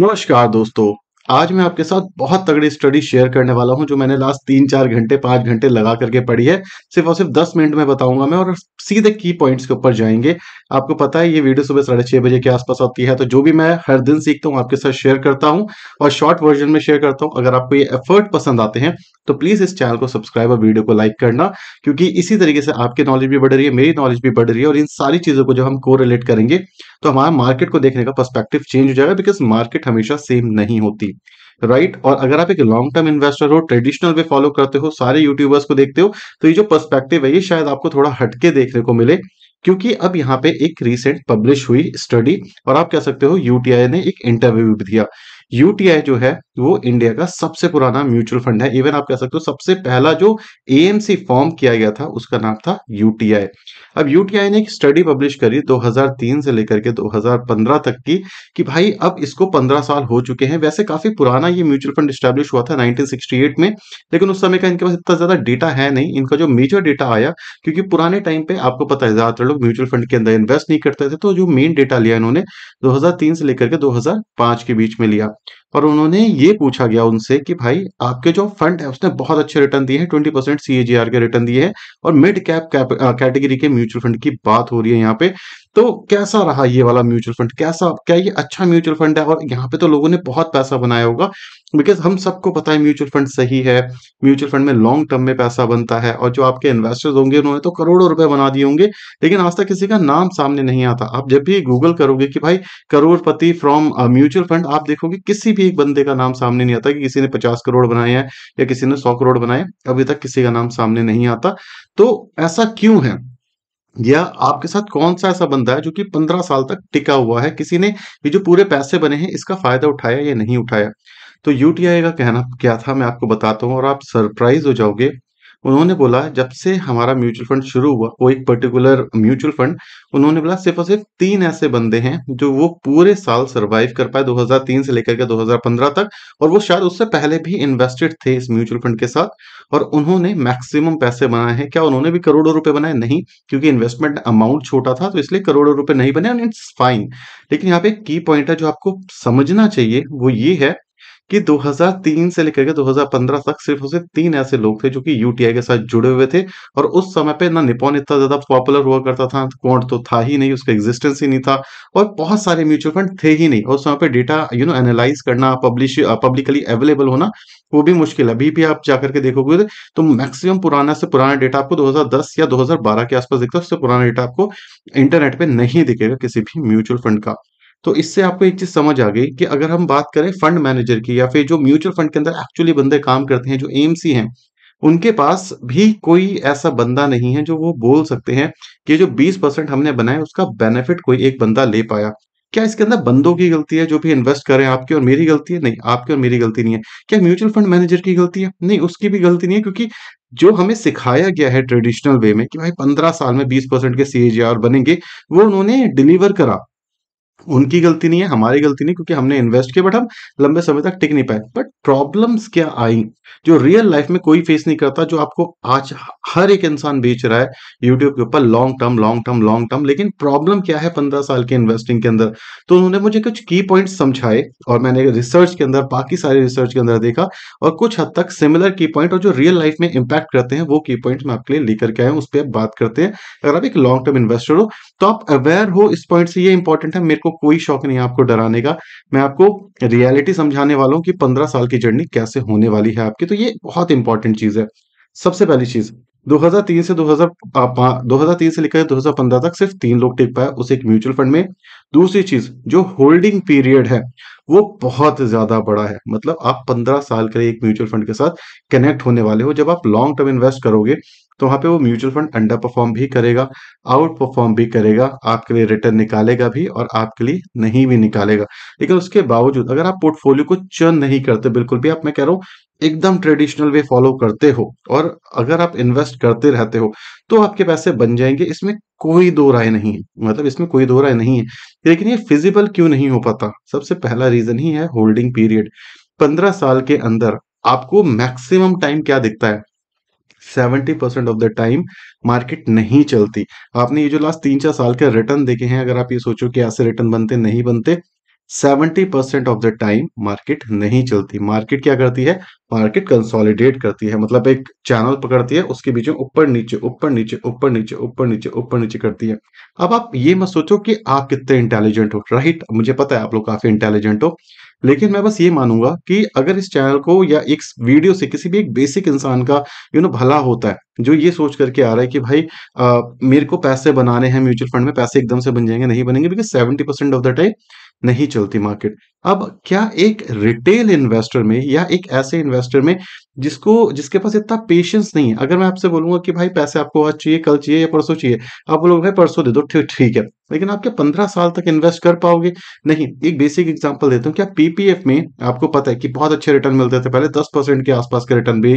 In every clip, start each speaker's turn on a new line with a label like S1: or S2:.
S1: नमस्कार दोस्तों आज मैं आपके साथ बहुत तगड़ी स्टडी शेयर करने वाला हूं जो मैंने लास्ट तीन चार घंटे पांच घंटे लगा करके पढ़ी है सिर्फ और सिर्फ दस मिनट में बताऊंगा मैं और सीधे की पॉइंट्स के ऊपर जाएंगे आपको पता है ये वीडियो सुबह साढ़े छह बजे के आसपास आती है तो जो भी मैं हर दिन सीखता हूँ आपके साथ शेयर करता हूँ और शॉर्ट वर्जन में शेयर करता हूँ अगर आपको ये एफर्ट पसंद आते हैं तो प्लीज इस चैनल को सब्सक्राइब और वीडियो को लाइक करना क्योंकि इसी तरीके से आपकी नॉलेज भी बढ़ रही है मेरी नॉलेज भी बढ़ रही है और इन सारी चीजों को जब हम को रिलेट करेंगे तो हमारा मार्केट को देखने का पर्सपेक्टिव चेंज हो जाएगा बिकॉज मार्केट हमेशा सेम नहीं होती राइट और अगर आप एक लॉन्ग टर्म इन्वेस्टर हो ट्रेडिशनल वे फॉलो करते हो सारे यूट्यूबर्स को देखते हो तो ये जो पर्सपेक्टिव है ये शायद आपको थोड़ा हटके देखने को मिले क्योंकि अब यहाँ पे एक रिसेंट पब्लिश हुई स्टडी और आप कह सकते हो यूटीआई ने एक इंटरव्यू भी दिया यूटीआई जो है वो इंडिया का सबसे पुराना म्यूचुअल फंड है इवन आप कह सकते हो सबसे पहला जो एएमसी फॉर्म किया गया था उसका नाम था यूटीआई अब यूटीआई ने एक स्टडी पब्लिश करी 2003 से लेकर के 2015 तक की कि भाई अब इसको 15 साल हो चुके हैं वैसे काफी पुराना ये म्यूचुअल फंड स्टैब्लिश हुआ था 1968 में लेकिन उस समय का इनके पास इतना ज्यादा डेटा है नहीं इनका जो मेजर डेटा आया क्योंकि पुराने टाइम पे आपको पता है ज्यादातर लोग म्यूचुअल फंड के अंदर इन्वेस्ट नहीं करते थे तो जो मेन डेटा लिया इन्होंने दो से लेकर के दो के बीच में लिया और उन्होंने ये पूछा गया उनसे कि भाई आपके जो फंड है उसने बहुत अच्छे रिटर्न दिए हैं ट्वेंटी परसेंट सी के रिटर्न दिए हैं और मिड कैप कैटेगरी के म्यूचुअल फंड की बात हो रही है यहाँ पे तो कैसा रहा ये वाला म्यूचुअल फंड कैसा क्या ये अच्छा म्यूचुअल फंड है और यहाँ पे तो लोगों ने बहुत पैसा बनाया होगा बिकॉज हम सबको पता है म्यूचुअल फंड सही है म्यूचुअल फंड में लॉन्ग टर्म में पैसा बनता है और जो आपके इन्वेस्टर्स होंगे उन्होंने तो करोड़ों रुपए बना दिए होंगे लेकिन आज तक किसी का नाम सामने नहीं आता आप जब भी गूगल करोगे कि भाई करोड़पति फ्रॉम uh, म्यूचुअल फंड आप देखोगे किसी भी एक बंदे का नाम सामने नहीं आता कि किसी ने पचास करोड़ बनाए हैं या किसी ने सौ करोड़ बनाए अभी तक किसी का नाम सामने नहीं आता तो ऐसा क्यों है या आपके साथ कौन सा ऐसा बंदा है जो कि पंद्रह साल तक टिका हुआ है किसी ने ये जो पूरे पैसे बने हैं इसका फायदा उठाया या नहीं उठाया तो यूटीआई का कहना क्या था मैं आपको बताता हूँ और आप सरप्राइज हो जाओगे उन्होंने बोला जब से हमारा म्यूचुअल फंड शुरू हुआ वो एक पर्टिकुलर म्यूचुअल फंड उन्होंने बोला सिर्फ और सिर्फ तीन ऐसे बंदे हैं जो वो पूरे साल सर्वाइव कर पाए 2003 से लेकर के 2015 तक और वो शायद उससे पहले भी इन्वेस्टेड थे इस म्यूचुअल फंड के साथ और उन्होंने मैक्सिमम पैसे बनाए हैं क्या उन्होंने भी करोड़ों रुपए बनाए नहीं क्योंकि इन्वेस्टमेंट अमाउंट छोटा था तो इसलिए करोड़ों रुपए नहीं बने इट्स फाइन लेकिन यहाँ पे की पॉइंट है जो आपको समझना चाहिए वो ये है कि 2003 से लेकर के 2015 तक सिर्फ उसे तीन ऐसे लोग थे जो कि यूटीआई के साथ जुड़े हुए थे और उस समय पे ना निपोन इतना ज्यादा पॉपुलर हुआ करता था क्वांट तो था ही नहीं उसका एग्जिस्टेंस ही नहीं था और बहुत सारे म्यूचुअल फंड थे ही नहीं और उस समय पे डेटा यू नो एनालाइज करना पब्लिश पब्लिकली अवेलेबल होना वो भी मुश्किल है अभी भी आप जाकर के देखोगे तो मैक्सिमम पुराना से पुराना डेटा आपको 2010 या 2012 के आसपास दिखता है उससे पुराना डेटा आपको इंटरनेट पे नहीं दिखेगा किसी भी म्यूचुअल फंड का तो इससे आपको एक चीज समझ आ गई कि अगर हम बात करें फंड मैनेजर की या फिर जो म्यूचुअल फंड के अंदर एक्चुअली बंदे काम करते हैं जो सी हैं उनके पास भी कोई ऐसा बंदा नहीं है जो वो बोल सकते हैं कि जो 20 परसेंट हमने बनाया उसका बेनिफिट कोई एक बंदा ले पाया क्या इसके अंदर बंदों की गलती है जो भी इन्वेस्ट करें आपकी और मेरी गलती है नहीं आपकी और मेरी गलती नहीं है क्या म्यूचुअल फंड मैनेजर की गलती है नहीं उसकी भी गलती नहीं है क्योंकि जो हमें सिखाया गया है ट्रेडिशनल वे में कि भाई पंद्रह साल में बीस परसेंट के सी बनेंगे वो उन्होंने डिलीवर करा उनकी गलती नहीं है हमारी गलती नहीं क्योंकि हमने इन्वेस्ट किया बट हम लंबे समय तक टिक नहीं पाए बट प्रॉब्लम्स क्या आई जो रियल लाइफ में कोई फेस नहीं करता जो आपको आज हर एक इंसान बेच रहा है यूट्यूब के ऊपर long term long term long term लेकिन प्रॉब्लम क्या है पंद्रह साल के इन्वेस्टिंग के अंदर तो उन्होंने मुझे कुछ की पॉइंट समझाए और मैंने रिसर्च के अंदर बाकी सारे रिसर्च के अंदर देखा और कुछ हद तक सिमिलर की पॉइंट और जो रियल लाइफ में इंपैक्ट करते हैं वो की पॉइंट मैं आपके लिए लेकर के आया हूँ उस पर बात करते हैं अगर आप एक लॉन्ग टर्म इन्वेस्टर हो तो आप अवेयर हो इस पॉइंट से ये इंपॉर्टेंट है मेरे को कोई शौक नहीं आपको डराने का मैं आपको रियलिटी समझाने वाला हूँ कि पंद्रह साल की जर्नी कैसे होने वाली है आपकी तो ये बहुत इंपॉर्टेंट चीज है सबसे पहली चीज 2003 से 2000 2003 से लेकर 2015 तक सिर्फ तीन लोग टिक पाए उस एक म्यूचुअल फंड में दूसरी चीज जो होल्डिंग पीरियड है वो बहुत ज्यादा बड़ा है मतलब आप पंद्रह साल के लिए एक म्यूचुअल फंड के साथ कनेक्ट होने वाले हो जब आप लॉन्ग टर्म इन्वेस्ट करोगे तो वहां पे वो म्यूचुअल फंड अंडर परफॉर्म भी करेगा आउट परफॉर्म भी करेगा आपके लिए रिटर्न निकालेगा भी और आपके लिए नहीं भी निकालेगा लेकिन उसके बावजूद अगर आप पोर्टफोलियो को चर्न नहीं करते बिल्कुल भी आप मैं कह रहा हूँ एकदम ट्रेडिशनल वे फॉलो करते हो और अगर आप इन्वेस्ट करते रहते हो तो आपके पैसे बन जाएंगे इसमें कोई दो राय नहीं है मतलब इसमें कोई दो राय नहीं है लेकिन ये फिजिबल क्यों नहीं हो पाता सबसे पहला रीजन ही है होल्डिंग पीरियड पंद्रह साल के अंदर आपको मैक्सिमम टाइम क्या दिखता है seventy percent of the time market नहीं चलती आपने ये जो लास्ट तीन चार साल के रिटर्न देखे हैं अगर आप ये सोचो कि ऐसे रिटर्न बनते नहीं बनते seventy percent of the time market नहीं चलती मार्केट क्या करती है मार्केट कंसोलिडेट करती है मतलब एक चैनल पकड़ती है उसके बीच में ऊपर नीचे ऊपर नीचे ऊपर नीचे ऊपर नीचे ऊपर नीचे करती है अब आप ये मत सोचो कि आप कितने इंटेलिजेंट हो राइट मुझे पता है आप लोग काफी इंटेलिजेंट हो लेकिन मैं बस ये मानूंगा कि अगर इस चैनल को या एक वीडियो से किसी भी एक बेसिक इंसान का यू नो भला होता है जो ये सोच करके आ रहा है कि भाई आ, मेरे को पैसे बनाने हैं म्यूचुअल फंड में पैसे एकदम से बन जाएंगे नहीं बनेंगे because seventy percent of the time नहीं चलती मार्केट अब क्या एक रिटेल इन्वेस्टर में या एक ऐसे इन्वेस्टर में जिसको जिसके पास इतना पेशेंस नहीं है अगर मैं आपसे बोलूंगा कि भाई पैसे आपको आज चाहिए कल चाहिए या परसों चाहिए आप बोलोगे भाई परसों दे दो ठीक ठीक है लेकिन आप क्या पंद्रह साल तक इन्वेस्ट कर पाओगे नहीं एक बेसिक एग्जाम्पल देता हूँ क्या पीपीएफ में आपको पता है कि बहुत अच्छे रिटर्न मिलते थे पहले दस परसेंट के आसपास के रिटर्न भी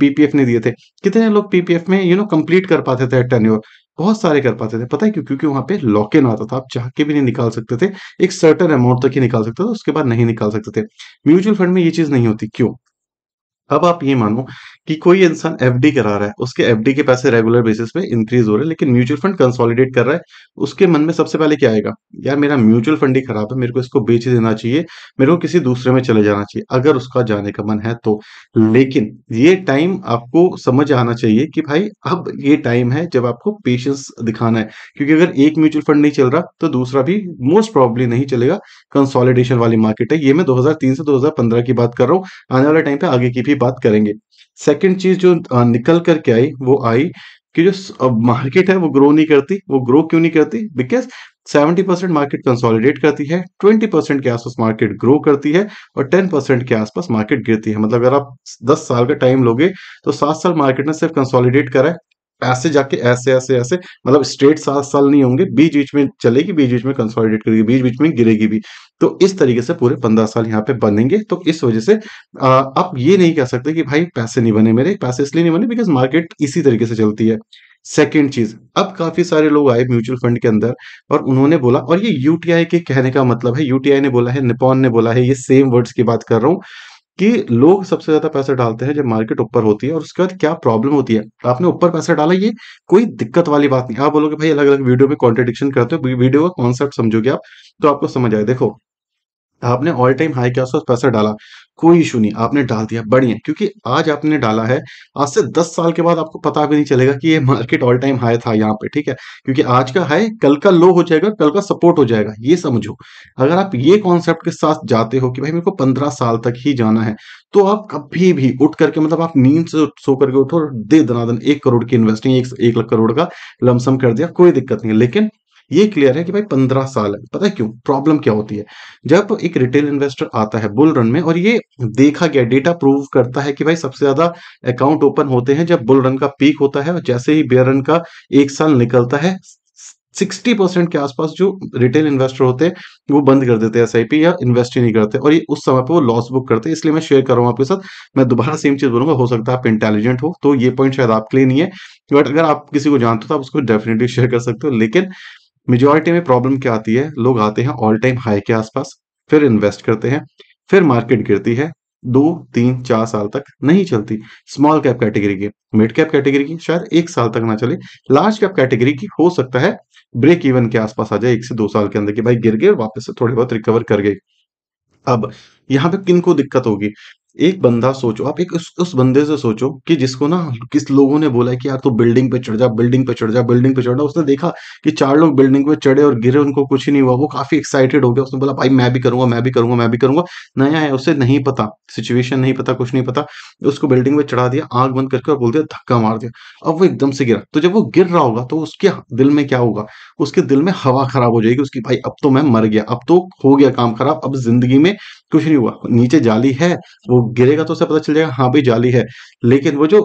S1: पीपीएफ ने दिए थे कितने लोग पीपीएफ में यू नो कंप्लीट कर पाते थे टेन्योर बहुत सारे कर पाते थे पता है क्यों क्योंकि वहां पे लॉक इन आता था आप चाह के भी नहीं निकाल सकते थे एक सर्टन अमाउंट तक ही निकाल सकते थे उसके बाद नहीं निकाल सकते थे म्यूचुअल फंड में ये चीज नहीं होती क्यों अब आप ये मानो कि कोई इंसान एफडी करा रहा है उसके एफडी के पैसे रेगुलर बेसिस पे इंक्रीज हो रहे हैं लेकिन म्यूचुअल फंड कंसोलिडेट कर रहा है उसके मन में सबसे पहले क्या आएगा यार मेरा म्यूचुअल फंड ही खराब है मेरे को इसको बेच देना चाहिए मेरे को किसी दूसरे में चले जाना चाहिए अगर उसका जाने का मन है तो लेकिन ये टाइम आपको समझ आना चाहिए कि भाई अब ये टाइम है जब आपको पेशेंस दिखाना है क्योंकि अगर एक म्यूचुअल फंड नहीं चल रहा तो दूसरा भी मोस्ट प्रॉब्ली नहीं चलेगा कंसोलिडेशन वाली मार्केट है ये मैं तीन से पंद्रह की बात कर रहा हूँ आने वाले टाइम पे आगे की भी भी बात करेंगे सेकंड चीज जो निकल कर के आई वो आई कि जो मार्केट है वो ग्रो नहीं करती वो ग्रो क्यों नहीं करती बिकॉज 70 परसेंट मार्केट कंसोलिडेट करती है 20 परसेंट के आसपास मार्केट ग्रो करती है और 10 परसेंट के आसपास मार्केट गिरती है मतलब अगर आप 10 साल का टाइम लोगे तो सात साल मार्केट ने सिर्फ कंसोलिडेट करा है ऐसे जाके ऐसे ऐसे ऐसे मतलब स्ट्रेट सात साल नहीं होंगे बीच बीच में चलेगी बीच बीच में कंसोलिडेट करेगी बीच बीच में गिरेगी भी तो इस तरीके से पूरे पंद्रह साल यहाँ पे बनेंगे तो इस वजह से आप ये नहीं कह सकते कि भाई पैसे नहीं बने मेरे पैसे इसलिए नहीं बने बिकॉज मार्केट इसी तरीके से चलती है सेकेंड चीज अब काफी सारे लोग आए म्यूचुअल फंड के अंदर और उन्होंने बोला और ये यूटीआई के कहने का मतलब है यूटीआई ने बोला है निपॉन ने बोला है ये सेम वर्ड्स की बात कर रहा हूँ कि लोग सबसे ज्यादा पैसे डालते हैं जब मार्केट ऊपर होती है और उसके बाद क्या प्रॉब्लम होती है आपने ऊपर पैसे डाला ये कोई दिक्कत वाली बात नहीं आप बोलोगे भाई अलग अलग वीडियो में कॉन्ट्रेडिक्शन करते हो वीडियो का कॉन्सेप्ट समझोगे आप तो आपको समझ आए देखो आपने ऑल टाइम हाई के आसपास पैसा डाला कोई इशू नहीं आपने डाल दिया बढ़िया क्योंकि आज आपने डाला है आज से दस साल के बाद आपको पता भी नहीं चलेगा कि ये मार्केट ऑल टाइम हाई था यहाँ पे ठीक है क्योंकि आज का हाई कल का लो हो जाएगा कल का सपोर्ट हो जाएगा ये समझो अगर आप ये कॉन्सेप्ट के साथ जाते हो कि भाई मेरे को पंद्रह साल तक ही जाना है तो आप कभी भी उठ करके मतलब आप नींद से सो करके उठो दे दनादन एक करोड़ की इन्वेस्टिंग एक, एक लाख करोड़ का लमसम कर दिया कोई दिक्कत नहीं लेकिन ये क्लियर है कि भाई पंद्रह साल है पता है क्यों प्रॉब्लम क्या होती है जब एक रिटेल इन्वेस्टर आता है बुल रन में और ये देखा गया डेटा प्रूव करता है कि भाई सबसे ज्यादा अकाउंट ओपन होते हैं जब बुल रन का पीक होता है और जैसे ही बेयर रन का एक साल निकलता है 60% के आसपास जो रिटेल इन्वेस्टर होते हैं वो बंद कर देते हैं एस या इन्वेस्ट ही नहीं करते और ये उस समय पे वो लॉस बुक करते हैं इसलिए मैं शेयर कर रहा हूँ आपके साथ मैं दोबारा सेम चीज़ बोलूंगा हो सकता है आप इंटेलिजेंट हो तो ये पॉइंट शायद आपके लिए नहीं है बट अगर आप किसी को जानते हो तो आप उसको डेफिनेटली शेयर कर सकते हो लेकिन मेजोरिटी में प्रॉब्लम क्या आती है लोग आते हैं ऑल टाइम हाई के आसपास फिर इन्वेस्ट करते हैं फिर मार्केट गिरती है दो तीन चार साल तक नहीं चलती स्मॉल कैप कैटेगरी की मिड कैप कैटेगरी की शायद एक साल तक ना चले लार्ज कैप कैटेगरी की हो सकता है ब्रेक इवन के आसपास आ जाए एक से दो साल के अंदर कि भाई गिर गए वापस से थोड़े बहुत रिकवर कर गए अब यहाँ पे किन को दिक्कत होगी एक बंदा सोचो आप एक उस, उस बंदे से सोचो कि जिसको ना किस लोगों ने बोला कि यार तू तो बिल्डिंग पे चढ़ जा बिल्डिंग पे चढ़ जा बिल्डिंग पे चढ़ जा उसने देखा कि चार लोग बिल्डिंग पे चढ़े और गिरे उनको कुछ ही नहीं हुआ वो काफी एक्साइटेड हो गया उसने बोला भाई मैं भी करूंगा मैं भी करूंगा मैं भी करूंगा नया है उसे नहीं पता सिचुएशन नहीं पता कुछ नहीं पता उसको बिल्डिंग में चढ़ा दिया आग बंद करके और बोल दिया धक्का मार दिया अब वो एकदम से गिरा तो जब वो गिर रहा होगा तो उसके दिल में क्या होगा उसके दिल में हवा खराब हो जाएगी उसकी भाई अब तो मैं मर गया अब तो हो गया काम खराब अब जिंदगी में कुछ नहीं हुआ नीचे जाली है वो गिरेगा तो उसे पता चल जाएगा हाँ भाई जाली है लेकिन वो जो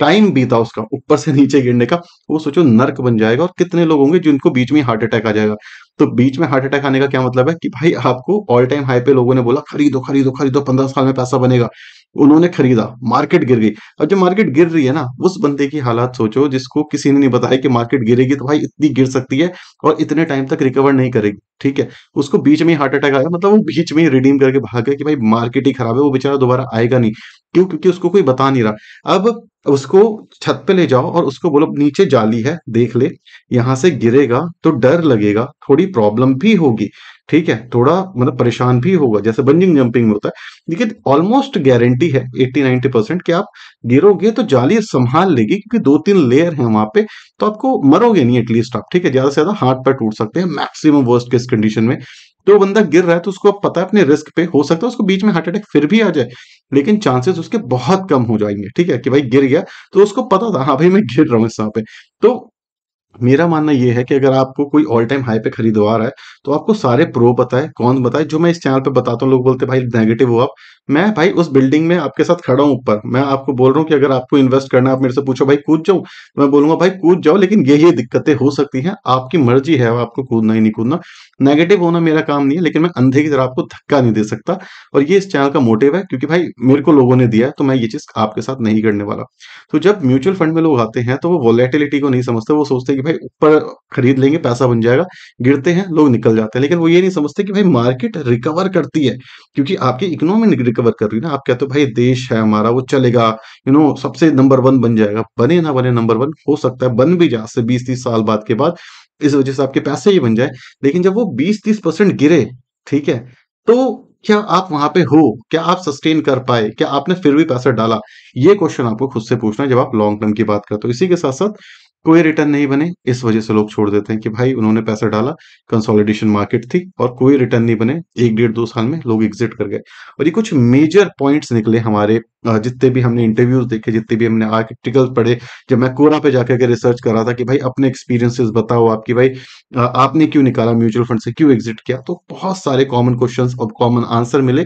S1: टाइम बीता उसका ऊपर से नीचे गिरने का वो सोचो नर्क बन जाएगा और कितने लोग होंगे जिनको बीच में हार्ट अटैक आ जाएगा तो बीच में हार्ट अटैक आने का क्या मतलब है कि भाई आपको ऑल टाइम हाई पे लोगों ने बोला खरीदो खरीदो खरीदो पंद्रह साल में पैसा बनेगा उन्होंने खरीदा मार्केट गिर गई अब जब मार्केट गिर रही है ना उस बंदे की हालात सोचो जिसको किसी ने नहीं बताया कि मार्केट गिरेगी तो भाई इतनी गिर सकती है और इतने टाइम तक रिकवर नहीं करेगी ठीक है उसको बीच में ही हार्ट अटैक आया मतलब वो बीच में ही रिडीम करके भाग गया कि भाई मार्केट ही खराब है वो बेचारा दोबारा आएगा नहीं क्यों क्योंकि उसको कोई बता नहीं रहा अब उसको छत पे ले जाओ और उसको बोलो नीचे जाली है देख ले यहां से गिरेगा तो डर लगेगा थोड़ी प्रॉब्लम भी होगी ठीक है थोड़ा मतलब परेशान भी होगा जैसे बंजिंग जंपिंग में होता है लेकिन ऑलमोस्ट गारंटी है 80-90 परसेंट कि आप गिरोगे तो जाली संभाल लेगी क्योंकि दो तीन लेयर है वहां पे तो आपको मरोगे नहीं एटलीस्ट आप ठीक है ज्यादा से ज्यादा हाथ पर टूट सकते हैं मैक्सिमम वर्स्ट केस कंडीशन में तो बंदा गिर रहा है तो उसको पता है अपने रिस्क पे हो सकता है उसको बीच में हार्ट अटैक फिर भी आ जाए लेकिन चांसेस उसके बहुत कम हो जाएंगे ठीक है कि भाई गिर गया तो उसको पता था हाँ भाई मैं गिर रहा हूं इस पे तो मेरा मानना यह है कि अगर आपको कोई ऑल टाइम हाई पे खरीदवा रहा है तो आपको सारे प्रो पता है कौन बताए जो मैं इस चैनल पे बताता हूँ लोग बोलते हैं भाई नेगेटिव हो आप मैं भाई उस बिल्डिंग में आपके साथ खड़ा हूँ ऊपर मैं आपको बोल रहा हूँ कि अगर आपको इन्वेस्ट करना है आप मेरे से पूछो भाई कूद जाऊं तो मैं बोलूंगा भाई कूद जाओ लेकिन ये ये दिक्कतें हो सकती हैं आपकी मर्जी है आपको कूदना ही नहीं कूदना नेगेटिव होना मेरा काम नहीं है लेकिन मैं अंधे की तरह आपको धक्का नहीं दे सकता और ये इस चैनल का मोटिव है क्योंकि भाई मेरे को लोगों ने दिया है तो मैं ये चीज आपके साथ नहीं करने वाला तो जब म्यूचुअल फंड में लोग आते हैं तो वो वॉलेटिलिटी को नहीं समझते वो सोचते भाई ऊपर खरीद लेंगे पैसा बन जाएगा गिरते हैं लोग निकल जाते हैं लेकिन वो ये नहीं समझते कि भाई मार्केट रिकवर करती है क्योंकि आपकी इकोनॉमी रिकवर कर रही है ना आप कहते हो भाई देश है हमारा वो चलेगा यू नो सबसे नंबर वन बन जाएगा बने ना बने नंबर वन हो सकता है बन भी जा से बीस तीस साल बाद के बाद इस वजह से आपके पैसे ही बन जाए लेकिन जब वो बीस तीस परसेंट गिरे ठीक है तो क्या आप वहां पे हो क्या आप सस्टेन कर पाए क्या आपने फिर भी पैसा डाला ये क्वेश्चन आपको खुद से पूछना है जब आप लॉन्ग टर्म की बात करते हो इसी के साथ साथ कोई रिटर्न नहीं बने इस वजह से लोग छोड़ देते हैं कि भाई उन्होंने पैसा डाला कंसोलिडेशन मार्केट थी और कोई रिटर्न नहीं बने एक डेढ़ दो साल में लोग एग्जिट कर गए और ये कुछ मेजर पॉइंट्स निकले हमारे जितने भी हमने इंटरव्यूज देखे जितने भी हमने आर्टिकल पढ़े जब मैं कोरा पे जाकर के रिसर्च कर रहा था कि भाई अपने एक्सपीरियंसेस बताओ आपकी भाई आपने क्यों निकाला म्यूचुअल फंड से क्यों एग्जिट किया तो बहुत सारे कॉमन क्वेश्चन और कॉमन आंसर मिले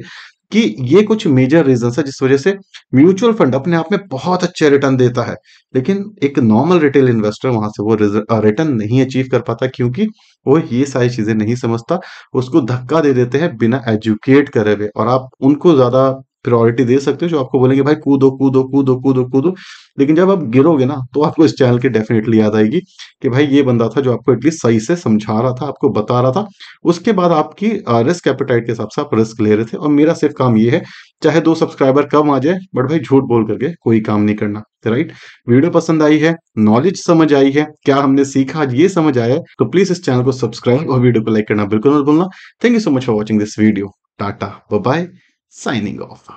S1: कि ये कुछ मेजर रीजन है जिस वजह से म्यूचुअल फंड अपने आप में बहुत अच्छे रिटर्न देता है लेकिन एक नॉर्मल रिटेल इन्वेस्टर वहां से वो रिटर्न नहीं अचीव कर पाता क्योंकि वो ये सारी चीजें नहीं समझता उसको धक्का दे देते हैं बिना एजुकेट करे हुए और आप उनको ज्यादा प्रायोरिटी दे सकते हो जो आपको बोलेंगे भाई कूदो कूदो कूदो कूदो कूदो लेकिन जब आप गिरोगे ना तो आपको इस चैनल की डेफिनेटली याद आएगी कि भाई ये बंदा था जो आपको एटलीस्ट सही से समझा रहा था आपको बता रहा था उसके बाद आपकी रिस्क एपेटाइट के हिसाब से आप रिस्क ले रहे थे और मेरा सिर्फ काम ये है चाहे दो सब्सक्राइबर कम आ जाए बट भाई झूठ बोल करके कोई काम नहीं करना राइट वीडियो पसंद आई है नॉलेज समझ आई है क्या हमने सीखा ये समझ आया है तो प्लीज इस चैनल को सब्सक्राइब और वीडियो को लाइक करना बिल्कुल मत भूलना thank you so much for watching this video tata bye signing off.